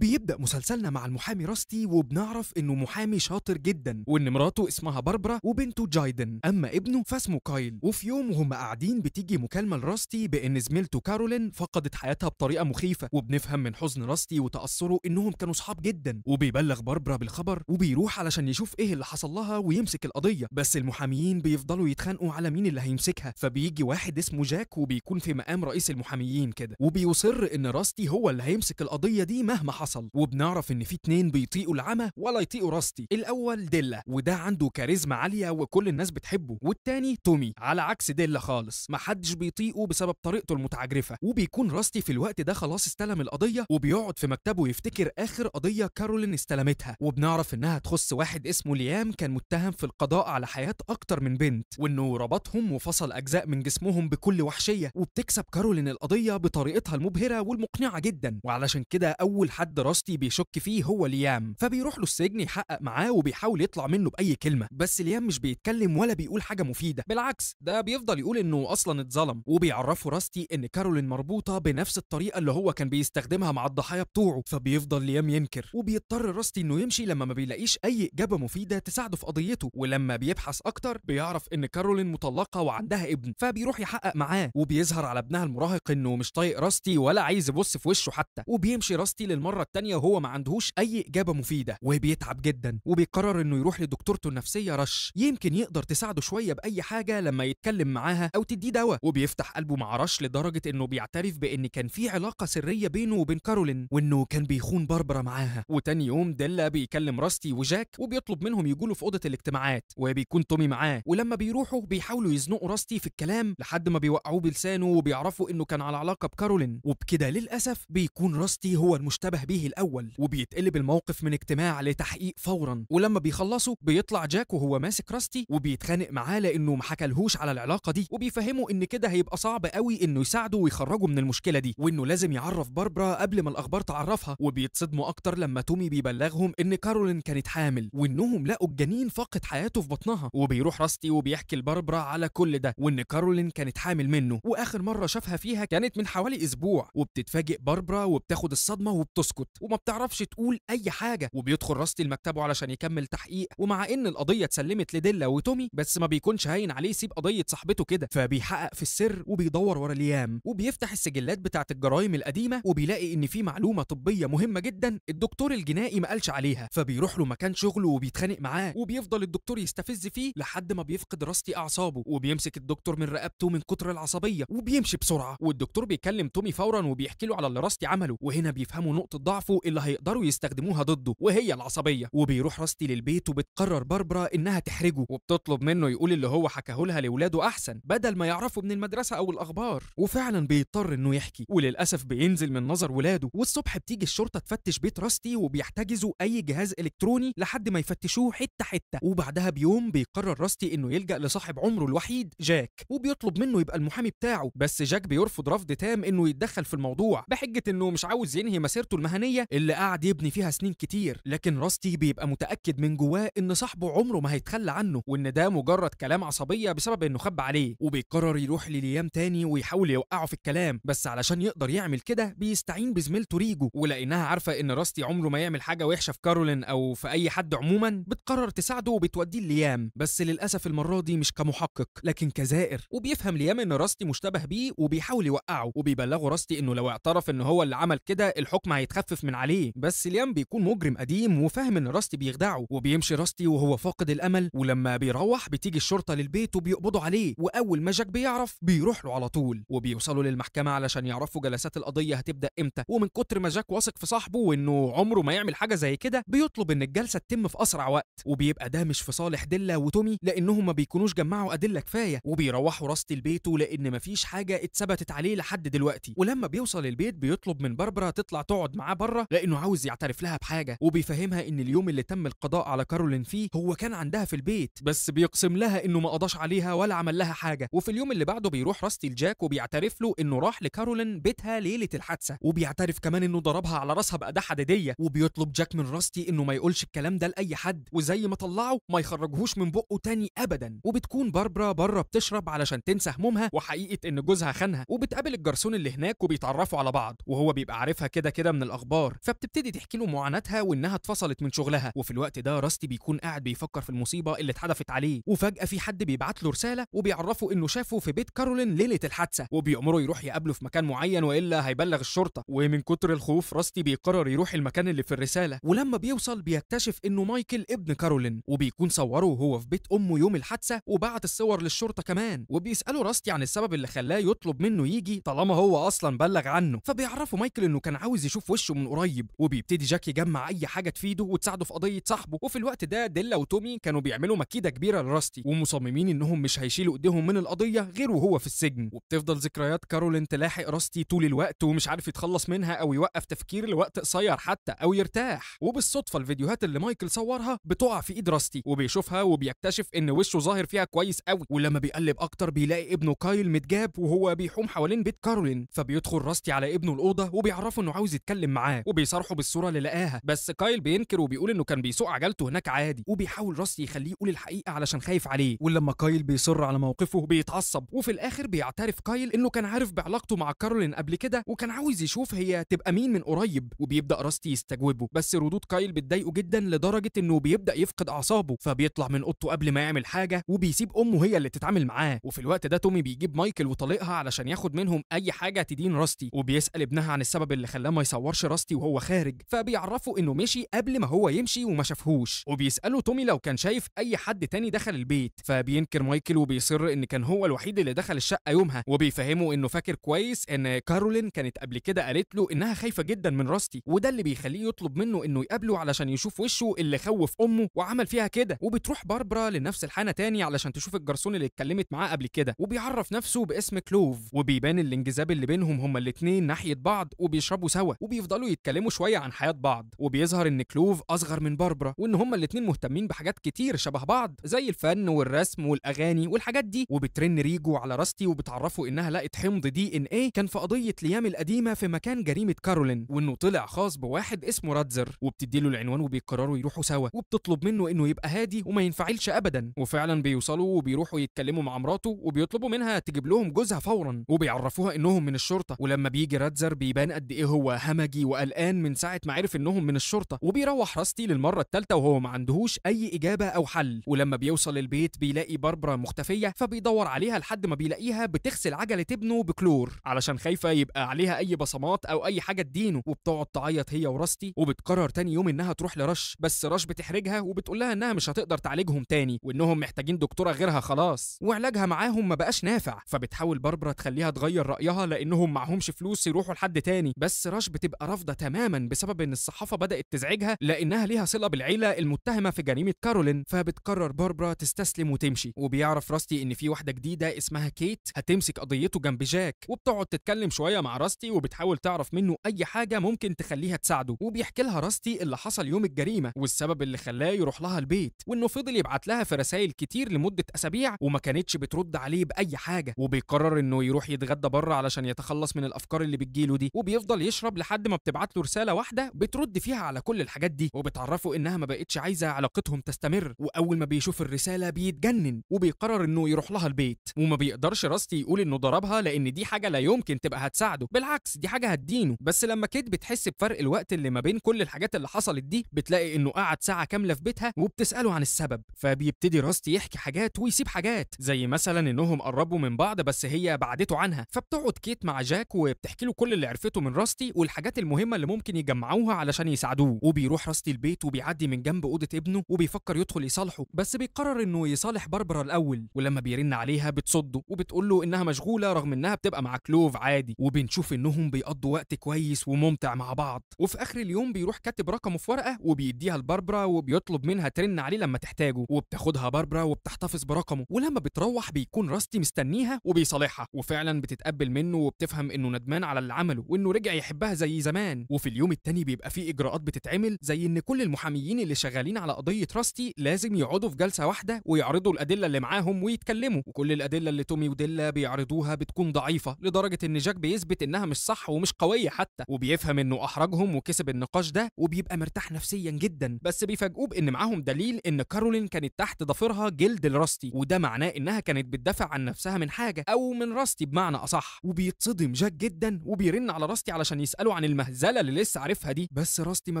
بيبدا مسلسلنا مع المحامي راستي وبنعرف انه محامي شاطر جدا وان مراته اسمها باربرا وبنته جايدن اما ابنه فاسمه كايل وفي يوم وهم قاعدين بتيجي مكالمه لراستي بان زميلته كارولين فقدت حياتها بطريقه مخيفه وبنفهم من حزن راستي وتاثره انهم كانوا صحاب جدا وبيبلغ باربرا بالخبر وبيروح علشان يشوف ايه اللي حصل لها ويمسك القضيه بس المحاميين بيفضلوا يتخانقوا على مين اللي هيمسكها فبيجي واحد اسمه جاك وبيكون في مقام رئيس المحاميين كده وبيصر ان راستي هو اللي هيمسك القضيه دي مهما حصل حصل وبنعرف ان في اتنين بيطيقوا العمى ولا يطيقوا راستي الاول ديلا وده عنده كاريزما عاليه وكل الناس بتحبه والتاني تومي على عكس ديلا خالص محدش بيطيقه بسبب طريقته المتعجرفه وبيكون راستي في الوقت ده خلاص استلم القضيه وبيقعد في مكتبه يفتكر اخر قضيه كارولين استلمتها وبنعرف انها تخص واحد اسمه ليام كان متهم في القضاء على حياه اكتر من بنت وانه ربطهم وفصل اجزاء من جسمهم بكل وحشيه وبتكسب كارولين القضيه بطريقتها المبهره والمقنعه جدا وعلشان كده اول حد دراستي بيشك فيه هو ليام فبيروح له السجن يحقق معاه وبيحاول يطلع منه باي كلمه بس ليام مش بيتكلم ولا بيقول حاجه مفيده بالعكس ده بيفضل يقول انه اصلا اتظلم وبيعرفه راستي ان كارولين مربوطه بنفس الطريقه اللي هو كان بيستخدمها مع الضحايا بتوعه فبيفضل ليام ينكر وبيضطر راستي انه يمشي لما ما بيلاقيش اي اجابه مفيده تساعده في قضيته ولما بيبحث اكتر بيعرف ان كارولين مطلقه وعندها ابن فبيروح يحقق معاه وبيظهر على ابنها المراهق انه مش طايق راستي ولا عايز يبص في وشه حتى وبيمشي راستي للمره التانية وهو ما عندهوش أي إجابة مفيدة وبيتعب جدا وبيقرر إنه يروح لدكتورته النفسية رش يمكن يقدر تساعده شوية بأي حاجة لما يتكلم معاها أو تديه دواء وبيفتح قلبه مع رش لدرجة إنه بيعترف بإن كان في علاقة سرية بينه وبين كارولين وإنه كان بيخون باربرا معاها وتاني يوم ديلا بيكلم راستي وجاك وبيطلب منهم يجوا في أوضة الاجتماعات وبيكون تومي معاه ولما بيروحوا بيحاولوا يزنقوا راستي في الكلام لحد ما بيوقعوه بلسانه وبيعرفوا إنه كان على علاقة بكارولين وبكده للأسف بيكون راستي هو المشتبه بيه عليه الاول وبيتقلب الموقف من اجتماع لتحقيق فورا ولما بيخلصوا بيطلع جاك وهو ماسك راستي وبيتخانق معاه لانه ما حكلهوش على العلاقه دي وبيفهمه ان كده هيبقى صعب قوي انه يساعده ويخرجه من المشكله دي وانه لازم يعرف باربرا قبل ما الاخبار تعرفها وبيتصدموا اكتر لما تومي بيبلغهم ان كارولين كانت حامل وانهم لقوا الجنين فاقد حياته في بطنها وبيروح راستي وبيحكي لباربرا على كل ده وان كارولين كانت حامل منه واخر مره شافها فيها كانت من حوالي اسبوع وبتتفاجئ باربرا وبتاخد الصدمه وبتسكت بالظبط وما بتعرفش تقول اي حاجه وبيدخل راستي لمكتبه علشان يكمل تحقيق ومع ان القضيه اتسلمت لديلا وتومي بس ما بيكونش هاين عليه يسيب قضيه صاحبته كده فبيحقق في السر وبيدور ورا ليام وبيفتح السجلات بتاعه الجرايم القديمه وبيلاقي ان في معلومه طبيه مهمه جدا الدكتور الجنائي ما قالش عليها فبيروح له مكان شغله وبيتخانق معاه وبيفضل الدكتور يستفز فيه لحد ما بيفقد راستي اعصابه وبيمسك الدكتور من رقبته من كتر العصبيه وبيمشي بسرعه والدكتور بيكلم تومي فورا وبيحكي له على اللي راستي عمله وهنا بيفهموا نقطه ضعفه اللي هيقدروا يستخدموها ضده وهي العصبيه وبيروح راستي للبيت وبتقرر باربرا انها تحرجه وبتطلب منه يقول اللي هو حكاه لها لاولاده احسن بدل ما يعرفوا من المدرسه او الاخبار وفعلا بيضطر انه يحكي وللاسف بينزل من نظر ولاده والصبح بتيجي الشرطه تفتش بيت راستي وبيحتجزوا اي جهاز الكتروني لحد ما يفتشوه حته حته وبعدها بيوم بيقرر راستي انه يلجا لصاحب عمره الوحيد جاك وبيطلب منه يبقى المحامي بتاعه بس جاك بيرفض رفض تام انه يتدخل في الموضوع بحجه انه مش عاوز ينهي مسيرته المهنيه المهنيه اللي قعد يبني فيها سنين كتير لكن راستي بيبقى متاكد من جواه ان صاحبه عمره ما هيتخلى عنه وان ده مجرد كلام عصبيه بسبب انه خب عليه وبيقرر يروح لليام تاني ويحاول يوقعه في الكلام بس علشان يقدر يعمل كده بيستعين بزميلته ريجو ولانها عارفه ان راستي عمره ما يعمل حاجه وحشه في كارولين او في اي حد عموما بتقرر تساعده وبتوديه ليام بس للاسف المره دي مش كمحقق لكن كزائر وبيفهم ليام ان راستي مشتبه بيه وبيحاول يوقعه وبيبلغه راستي انه لو اعترف ان هو اللي عمل كده الحكم هيتخف يخفف من عليه بس ليام بيكون مجرم قديم وفاهم ان راستي بيخدعه وبيمشي راستي وهو فاقد الامل ولما بيروح بتيجي الشرطه للبيت وبيقبضوا عليه واول ما جاك بيعرف بيروح له على طول وبيوصلوا للمحكمه علشان يعرفوا جلسات القضيه هتبدا امتى ومن كتر ما جاك واثق في صاحبه وانه عمره ما يعمل حاجه زي كده بيطلب ان الجلسه تتم في اسرع وقت وبيبقى ده مش في صالح ديلا وتومي لانهم ما بيكونوش جمعوا ادله كفايه وبيروحوا راستي لبيته لان مفيش حاجه اتثبتت عليه لحد دلوقتي ولما بيوصل البيت بيطلب من باربرا تطلع تقعد معاه بره لانه عاوز يعترف لها بحاجه وبيفهمها ان اليوم اللي تم القضاء على كارولين فيه هو كان عندها في البيت بس بيقسم لها انه ما قضاش عليها ولا عمل لها حاجه وفي اليوم اللي بعده بيروح راستي لجاك وبيعترف له انه راح لكارولين بيتها ليله الحادثه وبيعترف كمان انه ضربها على راسها باداه حديديه وبيطلب جاك من راستي انه ما يقولش الكلام ده لاي حد وزي ما طلعه ما يخرجهوش من بقه تاني ابدا وبتكون باربرا بره بتشرب علشان تنسى همومها وحقيقه ان جوزها خانها وبتقابل الجرسون اللي هناك وبيتعرفوا على بعض وهو بيبقى عارفها كده كده من الاخبار الاخبار فبتبتدي تحكي له معاناتها وانها اتفصلت من شغلها وفي الوقت ده راستي بيكون قاعد بيفكر في المصيبه اللي اتحدفت عليه وفجاه في حد بيبعت له رساله وبيعرفه انه شافه في بيت كارولين ليله الحادثه وبيأمره يروح يقابله في مكان معين والا هيبلغ الشرطه ومن كتر الخوف راستي بيقرر يروح المكان اللي في الرساله ولما بيوصل بيكتشف انه مايكل ابن كارولين وبيكون صوره وهو في بيت امه يوم الحادثه وبعت الصور للشرطه كمان وبيساله راستي عن السبب اللي خلاه يطلب منه يجي طالما هو اصلا بلغ عنه فبيعرفه مايكل انه كان عاوز يشوف وشه من قريب وبيبتدي جاك يجمع اي حاجه تفيده وتساعده في قضيه صاحبه وفي الوقت ده ديلا وتومي كانوا بيعملوا مكيده كبيره لراستي ومصممين انهم مش هيشيلوا ايديهم من القضيه غير وهو في السجن وبتفضل ذكريات كارولين تلاحق راستي طول الوقت ومش عارف يتخلص منها او يوقف تفكير لوقت قصير حتى او يرتاح وبالصدفه الفيديوهات اللي مايكل صورها بتقع في ايد راستي وبيشوفها وبيكتشف ان وشه ظاهر فيها كويس قوي ولما بيقلب اكتر بيلاقي ابنه كايل متجاب وهو بيحوم حوالين بيت كارولين فبيدخل راستي على ابنه الاوضه وبيعرفه انه عاوز يتكلم معاه معاه وبيصارحه بالصوره اللي لقاها بس كايل بينكر وبيقول انه كان بيسوق عجلته هناك عادي وبيحاول راس يخليه يقول الحقيقه علشان خايف عليه ولما كايل بيصر على موقفه بيتعصب وفي الاخر بيعترف كايل انه كان عارف بعلاقته مع كارولين قبل كده وكان عاوز يشوف هي تبقى مين من قريب وبيبدا راستي يستجوبه بس ردود كايل بتضايقه جدا لدرجه انه بيبدا يفقد اعصابه فبيطلع من اوضته قبل ما يعمل حاجه وبيسيب امه هي اللي تتعامل معاه وفي الوقت ده تومي بيجيب مايكل وطليقها علشان ياخد منهم اي حاجه تدين راستي وبيسال ابنها عن السبب اللي خلاه ما يصورش راستي دراستي وهو خارج فبيعرفه انه مشي قبل ما هو يمشي وما شافهوش وبيساله تومي لو كان شايف اي حد تاني دخل البيت فبينكر مايكل وبيصر ان كان هو الوحيد اللي دخل الشقه يومها وبيفهمه انه فاكر كويس ان كارولين كانت قبل كده قالت له انها خايفه جدا من راستي وده اللي بيخليه يطلب منه انه يقابله علشان يشوف وشه اللي خوف امه وعمل فيها كده وبتروح باربرا لنفس الحانه تاني علشان تشوف الجرسون اللي اتكلمت معاه قبل كده وبيعرف نفسه باسم كلوف وبيبان الانجذاب اللي بينهم هما الاثنين ناحيه بعض وبيشربوا سوا وبيفضلوا يتكلموا شويه عن حياه بعض وبيظهر ان كلوف اصغر من باربرا وان هما الاتنين مهتمين بحاجات كتير شبه بعض زي الفن والرسم والاغاني والحاجات دي وبترن ريجو على راستي وبتعرفه انها لقت حمض دي ان ايه كان في قضيه ليام القديمه في مكان جريمه كارولين وانه طلع خاص بواحد اسمه راتزر وبتديله العنوان وبيقرروا يروحوا سوا وبتطلب منه انه يبقى هادي وما ينفعلش ابدا وفعلا بيوصلوا وبيروحوا يتكلموا مع مراته وبيطلبوا منها تجيب لهم جوزها فورا وبيعرفوها انهم من الشرطه ولما بيجي راتزر بيبان قد ايه هو همجي وقلقان من ساعه ما عرف انهم من الشرطه وبيروح راستي للمره الثالثه وهو ما عندهوش اي اجابه او حل ولما بيوصل البيت بيلاقي باربرا مختفيه فبيدور عليها لحد ما بيلاقيها بتغسل عجله ابنه بكلور علشان خايفه يبقى عليها اي بصمات او اي حاجه تدينه وبتقعد تعيط هي وراستي وبتقرر تاني يوم انها تروح لرش بس رش بتحرجها وبتقول لها انها مش هتقدر تعالجهم تاني وانهم محتاجين دكتوره غيرها خلاص وعلاجها معاهم ما بقاش نافع فبتحاول باربرا تخليها تغير رايها لانهم معهمش فلوس يروحوا لحد تاني بس رش بتبقى رافضه تماما بسبب ان الصحافه بدات تزعجها لانها ليها صله بالعيله المتهمه في جريمه كارولين فبتقرر باربرا تستسلم وتمشي وبيعرف راستي ان في واحده جديده اسمها كيت هتمسك قضيته جنب جاك وبتقعد تتكلم شويه مع راستي وبتحاول تعرف منه اي حاجه ممكن تخليها تساعده وبيحكي لها راستي اللي حصل يوم الجريمه والسبب اللي خلاه يروح لها البيت وانه فضل يبعت لها في رسائل كتير لمده اسابيع وما كانتش بترد عليه باي حاجه وبيقرر انه يروح يتغدى بره علشان يتخلص من الافكار اللي بتجيله دي وبيفضل يشرب لحد ما بت بتبعت له رساله واحده بترد فيها على كل الحاجات دي وبتعرفه انها ما بقتش عايزه علاقتهم تستمر واول ما بيشوف الرساله بيتجنن وبيقرر انه يروح لها البيت وما بيقدرش راستي يقول انه ضربها لان دي حاجه لا يمكن تبقى هتساعده بالعكس دي حاجه هتدينه بس لما كيت بتحس بفرق الوقت اللي ما بين كل الحاجات اللي حصلت دي بتلاقي انه قعد ساعه كامله في بيتها وبتساله عن السبب فبيبتدي راستي يحكي حاجات ويسيب حاجات زي مثلا انهم قربوا من بعض بس هي بعدته عنها فبتقعد كيت مع جاك وبتحكي له كل اللي عرفته من راستي والحاجات المهمه المهمه اللي ممكن يجمعوها علشان يساعدوه وبيروح راستي البيت وبيعدي من جنب اوضه ابنه وبيفكر يدخل يصالحه بس بيقرر انه يصالح باربرا الاول ولما بيرن عليها بتصده وبتقول له انها مشغوله رغم انها بتبقى مع كلوف عادي وبنشوف انهم بيقضوا وقت كويس وممتع مع بعض وفي اخر اليوم بيروح كاتب رقمه في ورقه وبيديها لباربرا وبيطلب منها ترن عليه لما تحتاجه وبتاخدها باربرا وبتحتفظ برقمه ولما بتروح بيكون راستي مستنيها وبيصالحها وفعلا بتتقبل منه وبتفهم انه ندمان على اللي عمله وانه رجع يحبها زي زمان كمان وفي اليوم التاني بيبقى فيه اجراءات بتتعمل زي ان كل المحاميين اللي شغالين على قضيه راستي لازم يقعدوا في جلسه واحده ويعرضوا الادله اللي معاهم ويتكلموا وكل الادله اللي تومي وديلا بيعرضوها بتكون ضعيفه لدرجه ان جاك بيثبت انها مش صح ومش قويه حتى وبيفهم انه احرجهم وكسب النقاش ده وبيبقى مرتاح نفسيا جدا بس بيفاجئوه بان معاهم دليل ان كارولين كانت تحت ضفيرها جلد لراستي وده معناه انها كانت بتدافع عن نفسها من حاجه او من راستي بمعنى اصح وبيتصدم جاك جدا وبيرن على راستي علشان يساله عن المهزله الزلل اللي لسه عارفها دي بس راستي ما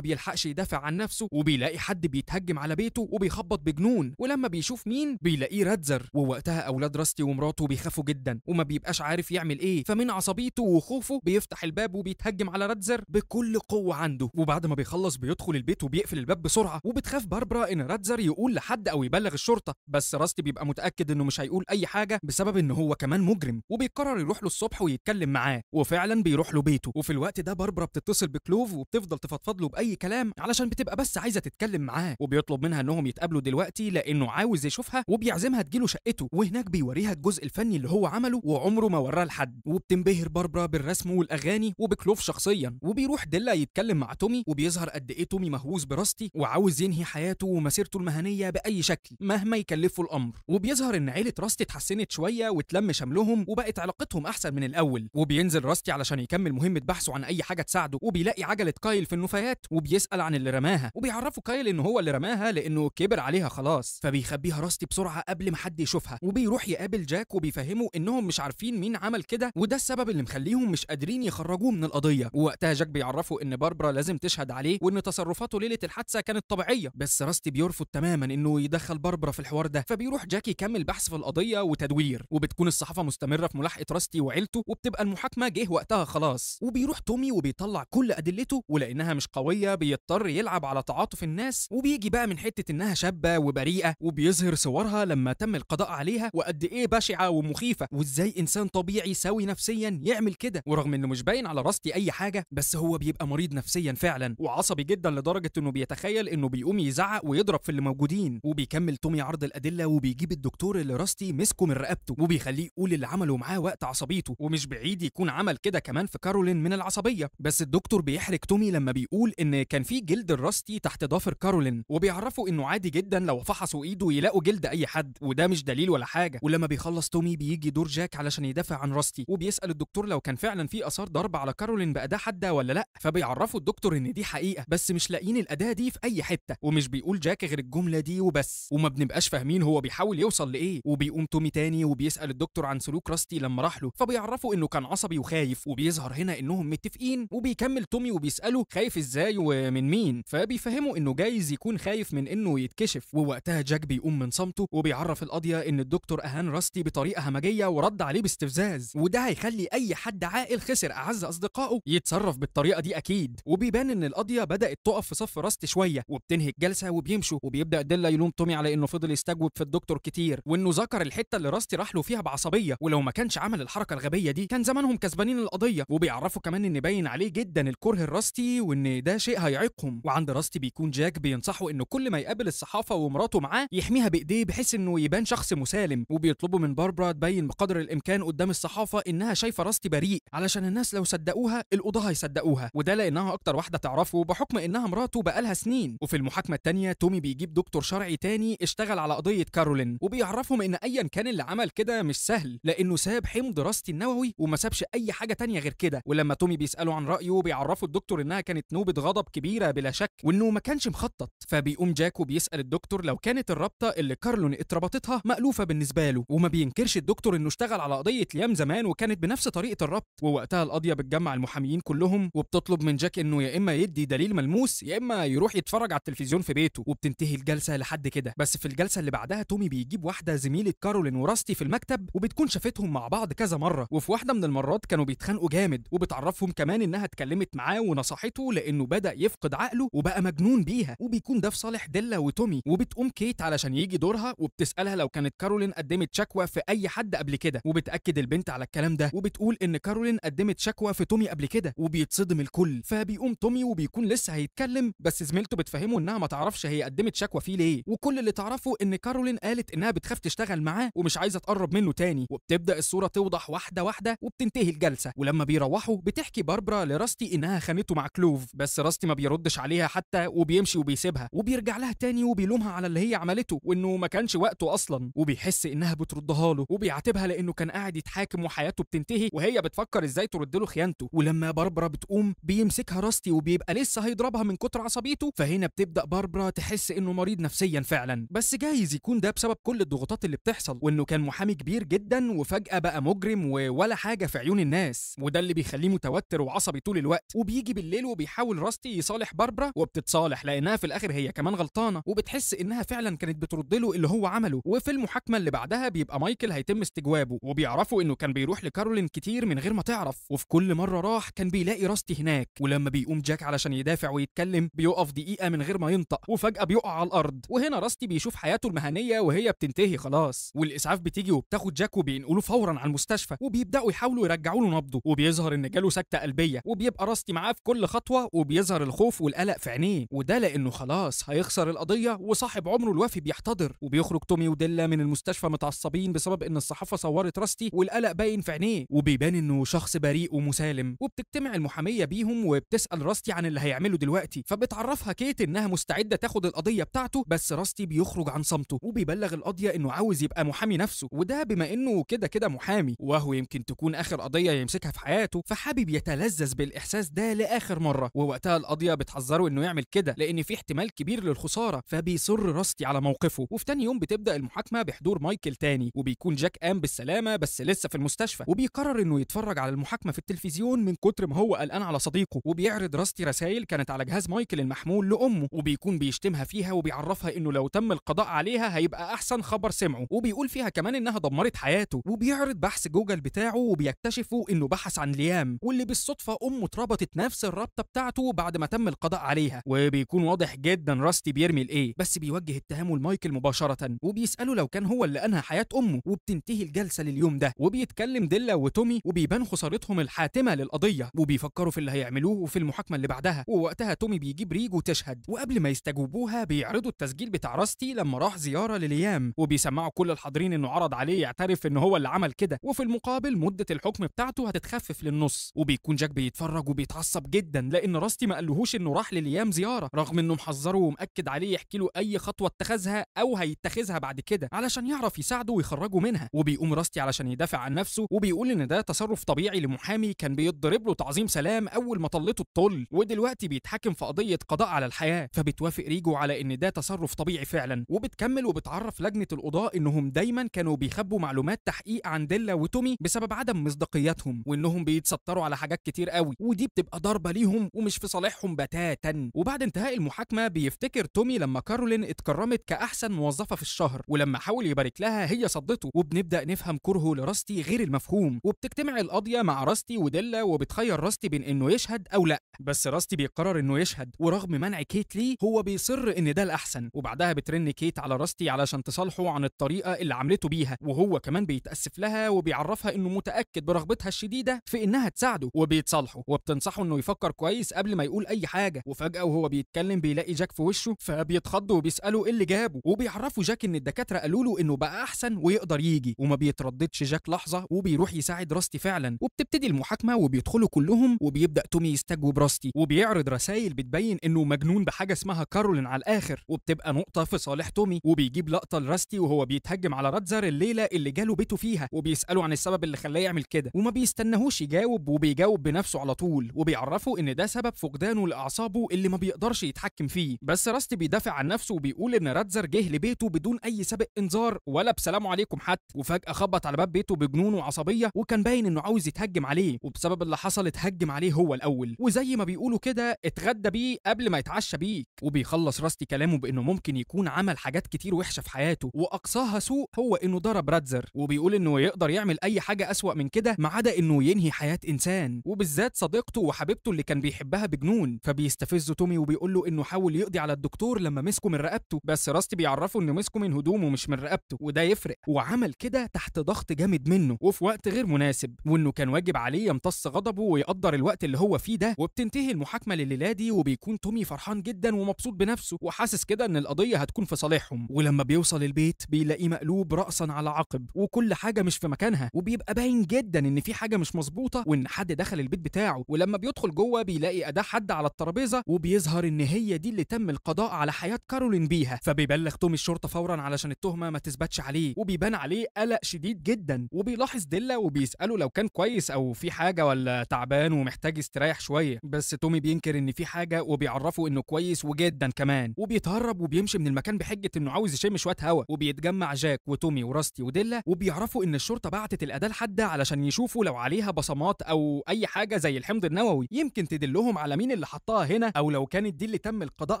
بيلحقش يدافع عن نفسه وبيلاقي حد بيتهجم على بيته وبيخبط بجنون ولما بيشوف مين بيلاقيه رادزر ووقتها اولاد راستي ومراته بيخافوا جدا وما بيبقاش عارف يعمل ايه فمن عصبيته وخوفه بيفتح الباب وبيتهجم على رادزر بكل قوه عنده وبعد ما بيخلص بيدخل البيت وبيقفل الباب بسرعه وبتخاف باربرا ان رادزر يقول لحد او يبلغ الشرطه بس راستي بيبقى متاكد انه مش هيقول اي حاجه بسبب ان هو كمان مجرم وبيقرر يروح له الصبح ويتكلم معاه وفعلا بيروح له بيته وفي الوقت ده باربرا بتتصل بتتصل بكلوف وبتفضل تفضفض له باي كلام علشان بتبقى بس عايزه تتكلم معاه وبيطلب منها انهم يتقابلوا دلوقتي لانه عاوز يشوفها وبيعزمها تجيله شقته وهناك بيوريها الجزء الفني اللي هو عمله وعمره ما وراه لحد وبتنبهر باربرا بالرسم والاغاني وبكلوف شخصيا وبيروح ديلا يتكلم مع تومي وبيظهر قد ايه تومي مهووس براستي وعاوز ينهي حياته ومسيرته المهنيه باي شكل مهما يكلفه الامر وبيظهر ان عيله راستي اتحسنت شويه وتلم شملهم وبقت علاقتهم احسن من الاول وبينزل راستي علشان يكمل مهمه بحثه عن اي حاجه تساعده وبيلاقي عجله كايل في النفايات وبيسال عن اللي رماها وبيعرفوا كايل ان هو اللي رماها لانه كبر عليها خلاص فبيخبيها راستي بسرعه قبل ما حد يشوفها وبيروح يقابل جاك وبيفهمه انهم مش عارفين مين عمل كده وده السبب اللي مخليهم مش قادرين يخرجوه من القضيه ووقتها جاك بيعرفه ان باربرا لازم تشهد عليه وان تصرفاته ليله الحادثه كانت طبيعيه بس راستي بيرفض تماما انه يدخل باربرا في الحوار ده فبيروح جاك يكمل بحث في القضيه وتدوير وبتكون الصحافه مستمره في ملاحقه راستي وعيلته وبتبقى المحاكمه جه وقتها خلاص وبيروح تومي وبيطلع كل ادلته ولانها مش قويه بيضطر يلعب على تعاطف الناس وبيجي بقى من حته انها شابه وبريئه وبيظهر صورها لما تم القضاء عليها وقد ايه بشعه ومخيفه وازاي انسان طبيعي سوي نفسيا يعمل كده ورغم انه مش باين على راستي اي حاجه بس هو بيبقى مريض نفسيا فعلا وعصبي جدا لدرجه انه بيتخيل انه بيقوم يزعق ويضرب في اللي موجودين وبيكمل تومي عرض الادله وبيجيب الدكتور اللي راستي مسكه من رقبته وبيخليه يقول اللي عمله معاه وقت عصبيته ومش بعيد يكون عمل كده كمان في كارولين من العصبيه بس الدكتور بيحرج تومي لما بيقول ان كان في جلد الراستي تحت ضافر كارولين وبيعرفوا انه عادي جدا لو فحصوا ايده يلاقوا جلد اي حد وده مش دليل ولا حاجه ولما بيخلص تومي بيجي دور جاك علشان يدافع عن راستي وبيسال الدكتور لو كان فعلا في اثار ضرب على كارولين باداه حاده ولا لا فبيعرفوا الدكتور ان دي حقيقه بس مش لاقيين الاداه دي في اي حته ومش بيقول جاك غير الجمله دي وبس وما بنبقاش فاهمين هو بيحاول يوصل لايه وبيقوم تومي تاني وبيسال الدكتور عن سلوك راستي لما راح له فبيعرفوا انه كان عصبي وخايف وبيظهر هنا انهم متفقين وبي بيكمل تومي وبيساله خايف ازاي ومن مين فبيفهمه انه جايز يكون خايف من انه يتكشف ووقتها جاك بيقوم من صمته وبيعرف القضيه ان الدكتور اهان راستي بطريقه همجيه ورد عليه باستفزاز وده هيخلي اي حد عاقل خسر اعز اصدقائه يتصرف بالطريقه دي اكيد وبيبان ان القضيه بدات تقف في صف راستي شويه وبتنهي الجلسه وبيمشوا وبيبدا ديلا يلوم تومي على انه فضل يستجوب في الدكتور كتير وانه ذكر الحته اللي راستي راح له فيها بعصبيه ولو ما كانش عمل الحركه الغبيه دي كان زمانهم كسبانين القضيه وبيعرفوا كمان ان باين عليه جدا جدا الكره الراستي وان ده شيء هيعيقهم وعند راستي بيكون جاك بينصحه انه كل ما يقابل الصحافه ومراته معاه يحميها بايديه بحيث انه يبان شخص مسالم وبيطلبوا من باربرا تبين بقدر الامكان قدام الصحافه انها شايفه راستي بريء علشان الناس لو صدقوها القضاه هيصدقوها وده لانها اكتر واحده تعرفه بحكم انها مراته بقالها سنين وفي المحاكمه الثانيه تومي بيجيب دكتور شرعي تاني اشتغل على قضيه كارولين وبيعرفهم ان ايا كان اللي عمل كده مش سهل لانه ساب حمض راستي النووي وما سابش اي حاجه تانية غير كده ولما تومي بيساله عن رايه بيعرفوا الدكتور انها كانت نوبه غضب كبيره بلا شك وانه ما كانش مخطط فبيقوم جاكو بيسال الدكتور لو كانت الرابطه اللي كارلون اتربطتها مألوفه بالنسبه له وما بينكرش الدكتور انه اشتغل على قضيه ليام زمان وكانت بنفس طريقه الربط ووقتها القاضيه بتجمع المحاميين كلهم وبتطلب من جاك انه يا اما يدي دليل ملموس يا اما يروح يتفرج على التلفزيون في بيته وبتنتهي الجلسه لحد كده بس في الجلسه اللي بعدها تومي بيجيب واحده زميله كارولين وراستي في المكتب وبتكون شافتهم مع بعض كذا مره وفي واحده من المرات كانوا بيتخانقوا جامد وبتعرفهم كمان انها اتكلمت اتكلمت معاه ونصحته لانه بدا يفقد عقله وبقى مجنون بيها وبيكون ده في صالح ديلا وتومي وبتقوم كيت علشان يجي دورها وبتسالها لو كانت كارولين قدمت شكوى في اي حد قبل كده وبتاكد البنت على الكلام ده وبتقول ان كارولين قدمت شكوى في تومي قبل كده وبيتصدم الكل فبيقوم تومي وبيكون لسه هيتكلم بس زميلته بتفهمه انها ما تعرفش هي قدمت شكوى فيه ليه وكل اللي تعرفه ان كارولين قالت انها بتخاف تشتغل معاه ومش عايزه تقرب منه تاني وبتبدا الصوره توضح واحده واحده وبتنتهي الجلسه ولما بيروحوا بتحكي باربرا لراست راستي انها خانته مع كلوف بس راستي ما بيردش عليها حتى وبيمشي وبيسيبها وبيرجع لها تاني وبيلومها على اللي هي عملته وانه ما كانش وقته اصلا وبيحس انها بتردها له وبيعاتبها لانه كان قاعد يتحاكم وحياته بتنتهي وهي بتفكر ازاي ترد له خيانته ولما باربرا بتقوم بيمسكها راستي وبيبقى لسه هيضربها من كتر عصبيته فهنا بتبدا باربرا تحس انه مريض نفسيا فعلا بس جايز يكون ده بسبب كل الضغوطات اللي بتحصل وانه كان محامي كبير جدا وفجاه بقى مجرم ولا حاجه في عيون الناس وده اللي بيخليه متوتر وعصبي طول الوقت الوقت وبيجي بالليل وبيحاول راستي يصالح باربرا وبتتصالح لانها في الاخر هي كمان غلطانه وبتحس انها فعلا كانت بترد له اللي هو عمله وفي المحاكمه اللي بعدها بيبقى مايكل هيتم استجوابه وبيعرفوا انه كان بيروح لكارولين كتير من غير ما تعرف وفي كل مره راح كان بيلاقي راستي هناك ولما بيقوم جاك علشان يدافع ويتكلم بيقف دقيقه من غير ما ينطق وفجاه بيقع على الارض وهنا راستي بيشوف حياته المهنيه وهي بتنتهي خلاص والاسعاف بتيجي وبتاخد جاك وبينقله فورا على المستشفى وبيبداوا يحاولوا يرجعوا له نبضه وبيظهر ان جاله سكته قلبيه وبي بيبقى راستي معاه في كل خطوه وبيظهر الخوف والقلق في عينيه وده لانه خلاص هيخسر القضيه وصاحب عمره الوافي بيحتضر وبيخرج تومي وديلا من المستشفى متعصبين بسبب ان الصحافه صورت راستي والقلق باين في عينيه وبيبان انه شخص بريء ومسالم وبتجتمع المحاميه بيهم وبتسال راستي عن اللي هيعمله دلوقتي فبتعرفها كيت انها مستعده تاخد القضيه بتاعته بس راستي بيخرج عن صمته وبيبلغ القاضيه انه عاوز يبقى محامي نفسه وده بما انه كده كده محامي وهو يمكن تكون اخر قضيه يمسكها في حياته فحابب يتلذذ بالإحساس الاحساس ده لاخر مره ووقتها القاضيه بتحذره انه يعمل كده لان في احتمال كبير للخساره فبيصر راستي على موقفه وفي تاني يوم بتبدا المحاكمه بحضور مايكل تاني وبيكون جاك قام بالسلامه بس لسه في المستشفى وبيقرر انه يتفرج على المحاكمه في التلفزيون من كتر ما هو قلقان على صديقه وبيعرض راستي رسائل كانت على جهاز مايكل المحمول لامه وبيكون بيشتمها فيها وبيعرفها انه لو تم القضاء عليها هيبقى احسن خبر سمعه وبيقول فيها كمان انها دمرت حياته وبيعرض بحث جوجل بتاعه وبيكتشفوا انه بحث عن ليام واللي بالصدفه امه اتربطت نفس الرابطه بتاعته بعد ما تم القضاء عليها وبيكون واضح جدا راستي بيرمي الايه بس بيوجه اتهامه لمايكل مباشره وبيساله لو كان هو اللي انهى حياه امه وبتنتهي الجلسه لليوم ده وبيتكلم ديلا وتومي وبيبان خسارتهم الحاتمه للقضيه وبيفكروا في اللي هيعملوه وفي المحاكمه اللي بعدها ووقتها تومي بيجيب ريجو تشهد وقبل ما يستجوبوها بيعرضوا التسجيل بتاع راستي لما راح زياره لليام وبيسمعوا كل الحاضرين انه عرض عليه يعترف ان هو اللي عمل كده وفي المقابل مده الحكم بتاعته هتتخفف للنص وبيكون جاك بيتفرج بيتعرج وبيتعصب جدا لان راستي ما قالهوش انه راح لليام زياره رغم انه محذره ومأكد عليه يحكي له اي خطوه اتخذها او هيتخذها بعد كده علشان يعرف يساعده ويخرجه منها وبيقوم راستي علشان يدافع عن نفسه وبيقول ان ده تصرف طبيعي لمحامي كان بيتضرب له تعظيم سلام اول ما طلته الطل ودلوقتي بيتحاكم في قضيه قضاء على الحياه فبتوافق ريجو على ان ده تصرف طبيعي فعلا وبتكمل وبتعرف لجنه القضاء انهم دايما كانوا بيخبوا معلومات تحقيق عن ديلا وتومي بسبب عدم مصداقيتهم وانهم بيتستروا على حاجات كتير قوي ودي بتبقى ضربه ليهم ومش في صالحهم بتاتا وبعد انتهاء المحاكمه بيفتكر تومي لما كارولين اتكرمت كاحسن موظفه في الشهر ولما حاول يبارك لها هي صدته وبنبدا نفهم كرهه لراستي غير المفهوم وبتجتمع القاضية مع راستي وديلا وبتخير راستي بين انه يشهد او لا بس راستي بيقرر انه يشهد ورغم منع كيت ليه هو بيصر ان ده الاحسن وبعدها بترن كيت على راستي علشان تصالحه عن الطريقه اللي عملته بيها وهو كمان بيتاسف لها وبيعرفها انه متاكد برغبتها الشديده في انها تساعده وبيتصالحوا وبتنصحه انه يفكر كويس قبل ما يقول اي حاجه وفجاه وهو بيتكلم بيلاقي جاك في وشه فبيتخض وبيساله ايه اللي جابه وبيعرفوا جاك ان الدكاتره قالوا له انه بقى احسن ويقدر يجي وما بيترددش جاك لحظه وبيروح يساعد راستي فعلا وبتبتدي المحاكمه وبيدخلوا كلهم وبيبدا تومي يستجوب راستي وبيعرض رسائل بتبين انه مجنون بحاجه اسمها كارولين على الاخر وبتبقى نقطه في صالح تومي وبيجيب لقطه لراستي وهو بيتهجم على راتزر الليله اللي جاله بيته فيها وبيساله عن السبب اللي خلاه يعمل كده وما بيستناهوش يجاوب وبيجاوب بنفسه على طول الخيول وبيعرفه ان ده سبب فقدانه لاعصابه اللي ما بيقدرش يتحكم فيه بس راست بيدافع عن نفسه وبيقول ان راتزر جه لبيته بدون اي سابق انذار ولا بسلام عليكم حتى وفجاه خبط على باب بيته بجنون وعصبيه وكان باين انه عاوز يتهجم عليه وبسبب اللي حصل اتهجم عليه هو الاول وزي ما بيقولوا كده اتغدى بيه قبل ما يتعشى بيك وبيخلص راستي كلامه بانه ممكن يكون عمل حاجات كتير وحشه في حياته واقصاها سوء هو انه ضرب راتزر وبيقول انه يقدر يعمل اي حاجه اسوأ من كده ما عدا انه ينهي حياه انسان وبالذات صديق صديقته وحبيبته اللي كان بيحبها بجنون فبيستفزه تومي وبيقول له انه حاول يقضي على الدكتور لما مسكه من رقبته بس راستي بيعرفه انه مسكه من هدومه مش من رقبته وده يفرق وعمل كده تحت ضغط جامد منه وفي وقت غير مناسب وانه كان واجب عليه يمتص غضبه ويقدر الوقت اللي هو فيه ده وبتنتهي المحاكمه لليله دي وبيكون تومي فرحان جدا ومبسوط بنفسه وحاسس كده ان القضيه هتكون في صالحهم ولما بيوصل البيت بيلاقيه مقلوب راسا على عقب وكل حاجه مش في مكانها وبيبقى باين جدا ان في حاجه مش مظبوطه وان حد دخل البيت بتاعه ولما بيدخل جوه بيلاقي أداة حد على الترابيزة وبيظهر إن هي دي اللي تم القضاء على حياة كارولين بيها فبيبلغ تومي الشرطة فورا علشان التهمة ما تثبتش عليه وبيبان عليه قلق شديد جدا وبيلاحظ ديلا وبيسأله لو كان كويس أو في حاجة ولا تعبان ومحتاج يستريح شوية بس تومي بينكر إن في حاجة وبيعرفه إنه كويس وجدا كمان وبيتهرب وبيمشي من المكان بحجة إنه عاوز يشم شوية هواء وبيتجمع جاك وتومي وراستي وديلا وبيعرفوا إن الشرطة بعتت الأداة لحد علشان يشوفوا لو عليها بصمات أو أي حاجة زي الحمض الحمض النووي يمكن تدلهم على مين اللي حطها هنا او لو كانت دي اللي تم القضاء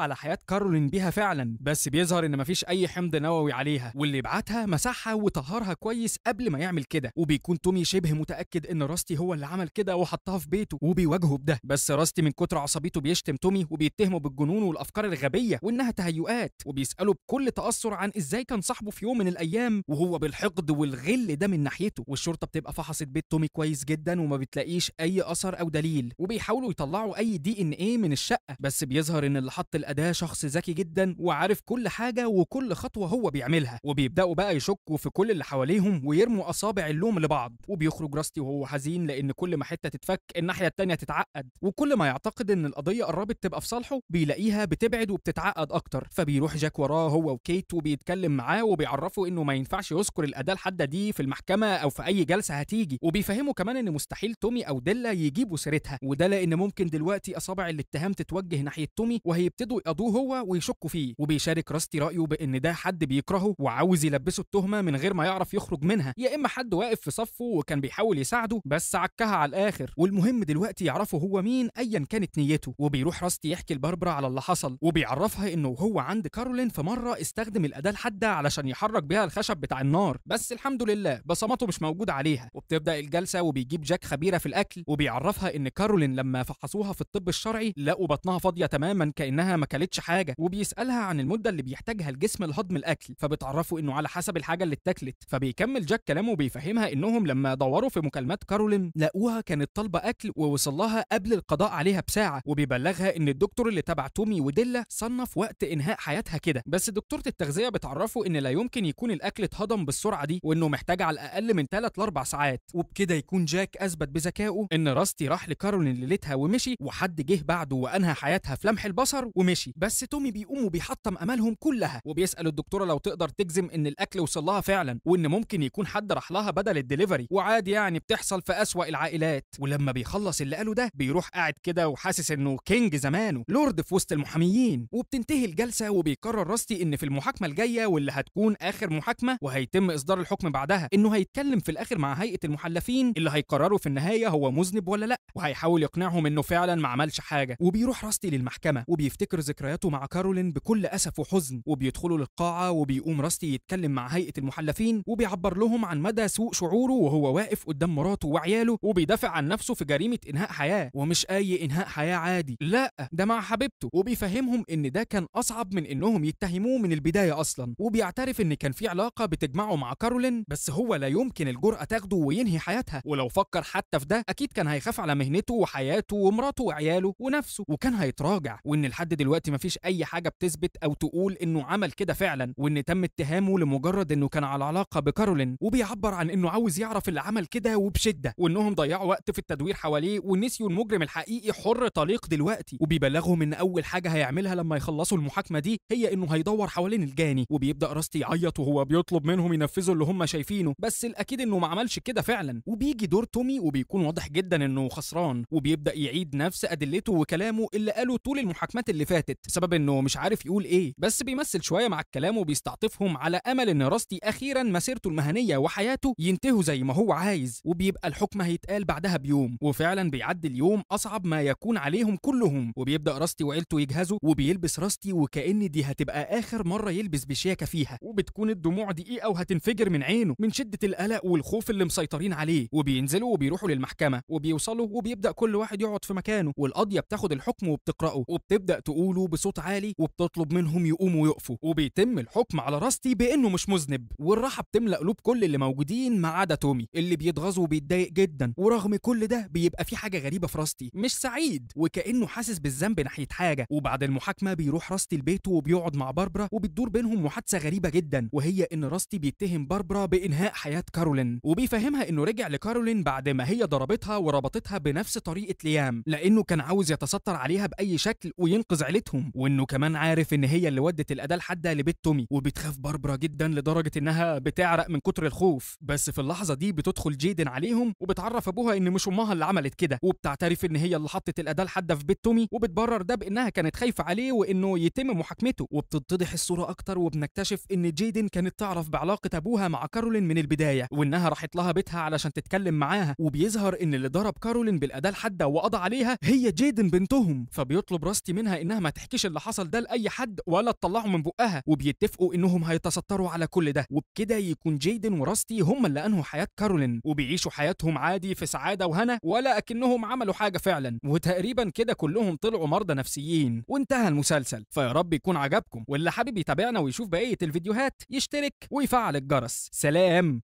على حياه كارولين بيها فعلا بس بيظهر ان مفيش اي حمض نووي عليها واللي بعتها مسحها وطهرها كويس قبل ما يعمل كده وبيكون تومي شبه متاكد ان راستي هو اللي عمل كده وحطها في بيته وبيواجهه بده بس راستي من كتر عصبيته بيشتم تومي وبيتهمه بالجنون والافكار الغبيه وانها تهيؤات وبيساله بكل تاثر عن ازاي كان صاحبه في يوم من الايام وهو بالحقد والغل ده من ناحيته والشرطه بتبقى فحصت بيت تومي كويس جدا وما بتلاقيش اي اثر او دليل وبيحاولوا يطلعوا اي دي ان ايه من الشقه بس بيظهر ان اللي حط الاداه شخص ذكي جدا وعارف كل حاجه وكل خطوه هو بيعملها وبيبداوا بقى يشكوا في كل اللي حواليهم ويرموا اصابع اللوم لبعض وبيخرج راستي وهو حزين لان كل ما حته تتفك الناحيه التانيه تتعقد وكل ما يعتقد ان القضيه قربت تبقى في صالحه بيلاقيها بتبعد وبتتعقد اكتر فبيروح جاك وراه هو وكيت وبيتكلم معاه وبيعرفه انه ما ينفعش يذكر الاداه الحاده دي في المحكمه او في اي جلسه هتيجي وبيفهمه كمان ان مستحيل تومي او ديلا يجيبوا اسرتها وده لان ممكن دلوقتي اصابع الاتهام تتوجه ناحيه تومي وهيبتدوا يقضوه هو ويشكوا فيه وبيشارك راستي رايه بان ده حد بيكرهه وعاوز يلبسه التهمه من غير ما يعرف يخرج منها يا اما حد واقف في صفه وكان بيحاول يساعده بس عكها على الاخر والمهم دلوقتي يعرفوا هو مين ايا كانت نيته وبيروح راستي يحكي لباربرا على اللي حصل وبيعرفها انه هو عند كارولين في مره استخدم الاداه الحاده علشان يحرك بيها الخشب بتاع النار بس الحمد لله بصمته مش موجود عليها وبتبدا الجلسه وبيجيب جاك خبيره في الاكل وبيعرفها ان كارولين لما فحصوها في الطب الشرعي لقوا بطنها فاضيه تماما كانها ما كلتش حاجه وبيسالها عن المده اللي بيحتاجها الجسم لهضم الاكل فبتعرفه انه على حسب الحاجه اللي اتاكلت فبيكمل جاك كلامه وبيفهمها انهم لما دوروا في مكالمات كارولين لقوها كانت طالبه اكل ووصل لها قبل القضاء عليها بساعه وبيبلغها ان الدكتور اللي تبع تومي وديلا صنف وقت انهاء حياتها كده بس دكتوره التغذيه بتعرفه ان لا يمكن يكون الاكل اتهضم بالسرعه دي وانه محتاج على الاقل من 3 ل 4 ساعات وبكده يكون جاك اثبت بذكائه ان راستي راح لكارولين ليلتها ومشي وحد جه بعده وانهى حياتها في لمح البصر ومشي بس تومي بيقوم وبيحطم امالهم كلها وبيسال الدكتوره لو تقدر تجزم ان الاكل وصل لها فعلا وان ممكن يكون حد راح لها بدل الدليفري وعادي يعني بتحصل في اسوا العائلات ولما بيخلص اللي قاله ده بيروح قاعد كده وحاسس انه كينج زمانه لورد في وسط المحاميين وبتنتهي الجلسه وبيقرر راستي ان في المحاكمه الجايه واللي هتكون اخر محاكمه وهيتم اصدار الحكم بعدها انه هيتكلم في الاخر مع هيئه المحلفين اللي هيقرروا في النهايه هو مذنب ولا لا وهيحاول يقنعهم انه فعلا ما عملش حاجه وبيروح راستي للمحكمه وبيفتكر ذكرياته مع كارولين بكل اسف وحزن وبيدخلوا للقاعه وبيقوم راستي يتكلم مع هيئه المحلفين وبيعبر لهم عن مدى سوء شعوره وهو واقف قدام مراته وعياله وبيدافع عن نفسه في جريمه انهاء حياه ومش اي انهاء حياه عادي لا ده مع حبيبته وبيفهمهم ان ده كان اصعب من انهم يتهموه من البدايه اصلا وبيعترف ان كان في علاقه بتجمعه مع كارولين بس هو لا يمكن الجرأه تاخده وينهي حياتها ولو فكر حتى في ده اكيد كان هيخاف على مهنته وحياته ومراته وعياله ونفسه وكان هيتراجع وان لحد دلوقتي مفيش اي حاجه بتثبت او تقول انه عمل كده فعلا وان تم اتهامه لمجرد انه كان على علاقه بكارولين وبيعبر عن انه عاوز يعرف اللي عمل كده وبشده وانهم ضيعوا وقت في التدوير حواليه ونسيوا المجرم الحقيقي حر طليق دلوقتي وبيبلغهم ان اول حاجه هيعملها لما يخلصوا المحاكمه دي هي انه هيدور حوالين الجاني وبيبدا راستي يعيط وهو بيطلب منهم ينفذوا اللي هم شايفينه بس الاكيد انه ما عملش كده فعلا وبيجي دور تومي وبيكون واضح جدا انه خسر خسران وبيبدا يعيد نفس ادلته وكلامه اللي قاله طول المحاكمات اللي فاتت بسبب انه مش عارف يقول ايه بس بيمثل شويه مع الكلام وبيستعطفهم على امل ان راستي اخيرا مسيرته المهنيه وحياته ينتهوا زي ما هو عايز وبيبقى الحكم هيتقال بعدها بيوم وفعلا بيعدي اليوم اصعب ما يكون عليهم كلهم وبيبدا راستي وعيلته يجهزوا وبيلبس راستي وكان دي هتبقى اخر مره يلبس بشياكه فيها وبتكون الدموع دقيقه وهتنفجر من عينه من شده القلق والخوف اللي مسيطرين عليه وبينزلوا وبيروحوا للمحكمه وبيوصلوا وبيبدا كل واحد يقعد في مكانه والقاضيه بتاخد الحكم وبتقراه وبتبدا تقوله بصوت عالي وبتطلب منهم يقوموا ويقفوا وبيتم الحكم على راستي بانه مش مذنب والراحه بتملا قلوب كل اللي موجودين ما عدا تومي اللي بيتغاظ وبيتضايق جدا ورغم كل ده بيبقى في حاجه غريبه في راستي مش سعيد وكانه حاسس بالذنب ناحيه حاجه وبعد المحاكمه بيروح راستي لبيته وبيقعد مع باربرا وبتدور بينهم محادثه غريبه جدا وهي ان راستي بيتهم باربرا بانهاء حياه كارولين وبيفهمها انه رجع لكارولين بعد ما هي ضربتها وربطتها بنفس طريقه ليام لانه كان عاوز يتستر عليها باي شكل وينقذ عيلتهم وانه كمان عارف ان هي اللي ودت الاداه لحد لبيت تومي وبتخاف باربرا جدا لدرجه انها بتعرق من كتر الخوف بس في اللحظه دي بتدخل جيدن عليهم وبتعرف ابوها ان مش امها اللي عملت كده وبتعترف ان هي اللي حطت الاداه لحد في بيت تومي وبتبرر ده بانها كانت خايفه عليه وانه يتم محاكمته وبتتضح الصوره اكتر وبنكتشف ان جيدن كانت تعرف بعلاقه ابوها مع كارولين من البدايه وانها راحت لها بيتها علشان تتكلم معاها وبيظهر ان اللي ضرب كارولين جيدن بالاداه الحاده وقضى عليها هي جيدن بنتهم فبيطلب راستي منها انها ما تحكيش اللي حصل ده لاي حد ولا تطلعه من بقها وبيتفقوا انهم هيتستروا على كل ده وبكده يكون جيدن وراستي هم اللي انهوا حياه كارولين وبيعيشوا حياتهم عادي في سعاده وهنا ولا اكنهم عملوا حاجه فعلا وتقريبا كده كلهم طلعوا مرضى نفسيين وانتهى المسلسل فيا رب يكون عجبكم واللي حابب يتابعنا ويشوف بقيه الفيديوهات يشترك ويفعل الجرس سلام